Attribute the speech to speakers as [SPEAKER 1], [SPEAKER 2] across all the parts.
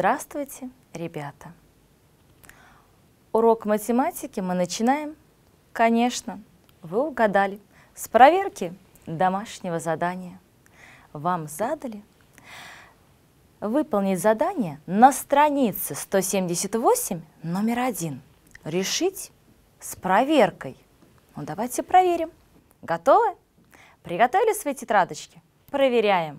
[SPEAKER 1] Здравствуйте, ребята! Урок математики мы начинаем, конечно, вы угадали, с проверки домашнего задания. Вам задали выполнить задание на странице 178, номер 1. Решить с проверкой. Ну, давайте проверим. Готовы? Приготовили свои тетрадочки? Проверяем.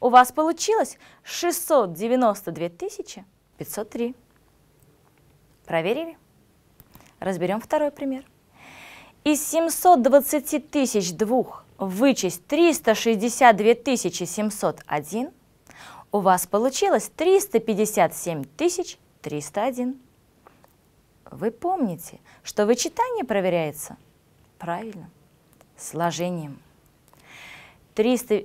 [SPEAKER 1] у вас получилось 692 503. Проверили? Разберем второй пример. Из 720 тысяч двух вычесть 362 701, у вас получилось 357 301. Вы помните, что вычитание проверяется? Правильно, сложением. 300,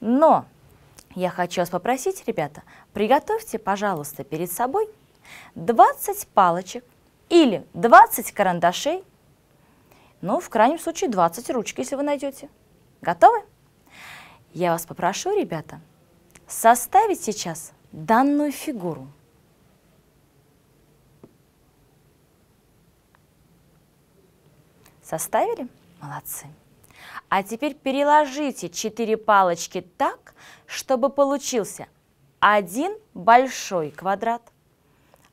[SPEAKER 1] Но я хочу вас попросить, ребята, приготовьте, пожалуйста, перед собой 20 палочек или 20 карандашей, ну, в крайнем случае, 20 ручек, если вы найдете. Готовы? Я вас попрошу, ребята, составить сейчас данную фигуру. Составили? Молодцы. А теперь переложите 4 палочки так, чтобы получился один большой квадрат,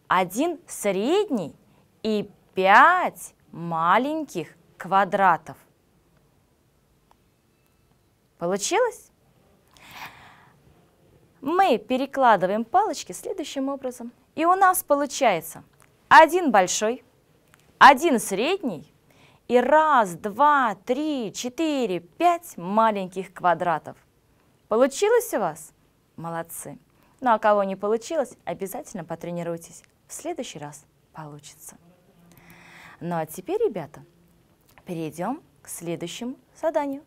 [SPEAKER 1] один средний и 5 маленьких квадратов. Получилось? Мы перекладываем палочки следующим образом. И у нас получается один большой, один средний и раз, два, три, четыре, пять маленьких квадратов. Получилось у вас? Молодцы! Ну а кого не получилось, обязательно потренируйтесь. В следующий раз получится. Ну а теперь, ребята, перейдем к следующему заданию.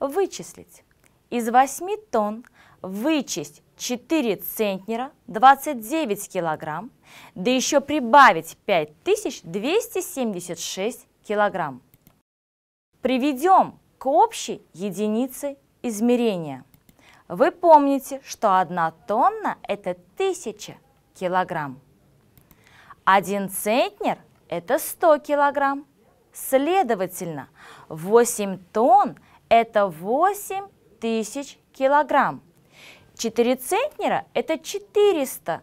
[SPEAKER 1] Вычислить. Из 8 тонн вычесть 4 центнера, 29 килограмм, да еще прибавить 5276 килограмм. Приведем к общей единице измерения. Вы помните, что одна тонна – это 1000 килограмм. Один центнер – это 100 килограмм. Следовательно, 8 тонн – это 8 тысяч килограмм. 4 центнера – это 400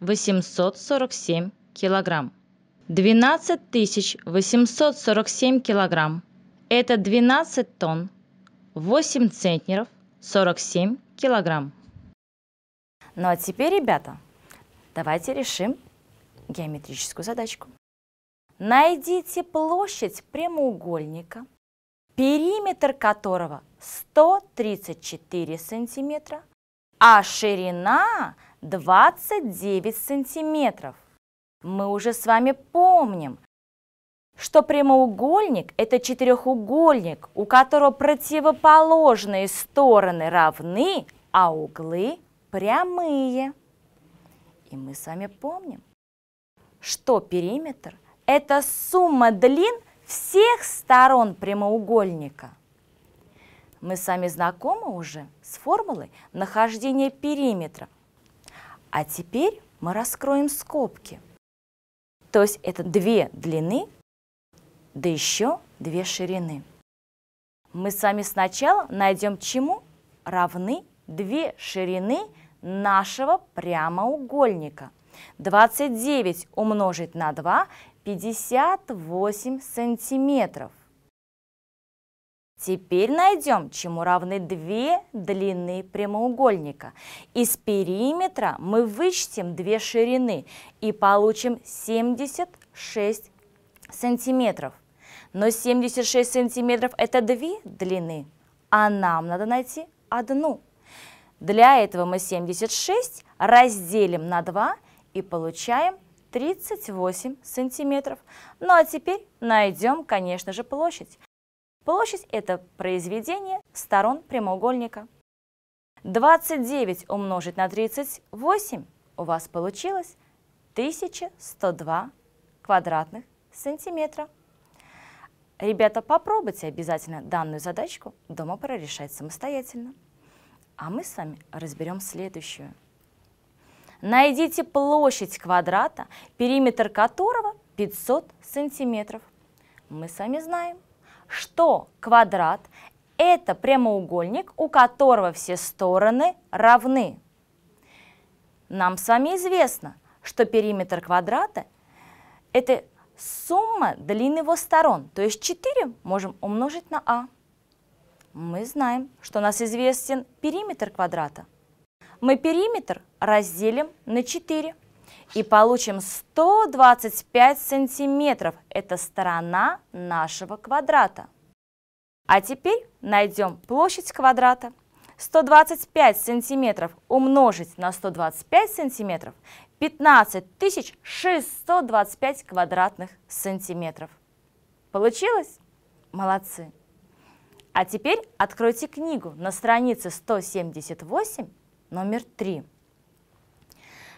[SPEAKER 1] 847 килограмм. 12 847 килограмм – это 12 тонн, 8 центнеров, 47 килограмм. Ну а теперь, ребята, давайте решим геометрическую задачку. Найдите площадь прямоугольника, периметр которого 134 сантиметра, а ширина 29 сантиметров. Мы уже с вами помним, что прямоугольник – это четырехугольник, у которого противоположные стороны равны, а углы прямые. И мы с вами помним, что периметр – это сумма длин всех сторон прямоугольника. Мы с вами знакомы уже с формулой нахождения периметра – а теперь мы раскроем скобки. То есть это две длины, да еще две ширины. Мы с вами сначала найдем чему равны две ширины нашего прямоугольника. 29 умножить на 2 – 58 сантиметров. Теперь найдем, чему равны две длины прямоугольника. Из периметра мы вычтем две ширины и получим 76 сантиметров. Но 76 сантиметров это две длины, а нам надо найти одну. Для этого мы 76 разделим на 2 и получаем 38 сантиметров. Ну а теперь найдем, конечно же, площадь. Площадь – это произведение сторон прямоугольника. 29 умножить на 38 у вас получилось 1102 квадратных сантиметра. Ребята, попробуйте обязательно данную задачку дома прорешать самостоятельно. А мы с вами разберем следующую. Найдите площадь квадрата, периметр которого 500 сантиметров. Мы с вами знаем, что квадрат – это прямоугольник, у которого все стороны равны. Нам с вами известно, что периметр квадрата – это сумма длин его сторон, то есть 4 можем умножить на а. Мы знаем, что у нас известен периметр квадрата. Мы периметр разделим на 4 и получим 125 сантиметров. Это сторона нашего квадрата. А теперь найдем площадь квадрата. 125 сантиметров умножить на 125 сантиметров 15625 квадратных сантиметров. Получилось? Молодцы! А теперь откройте книгу на странице 178, номер 3.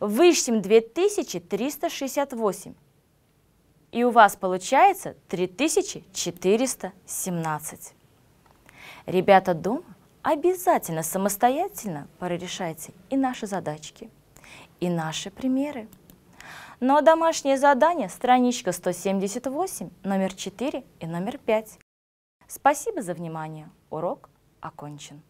[SPEAKER 1] Вычтем 2368. И у вас получается 3417. Ребята дома обязательно самостоятельно прорешайте и наши задачки, и наши примеры. Но ну, а домашнее задание страничка 178, номер 4 и номер 5. Спасибо за внимание. Урок окончен.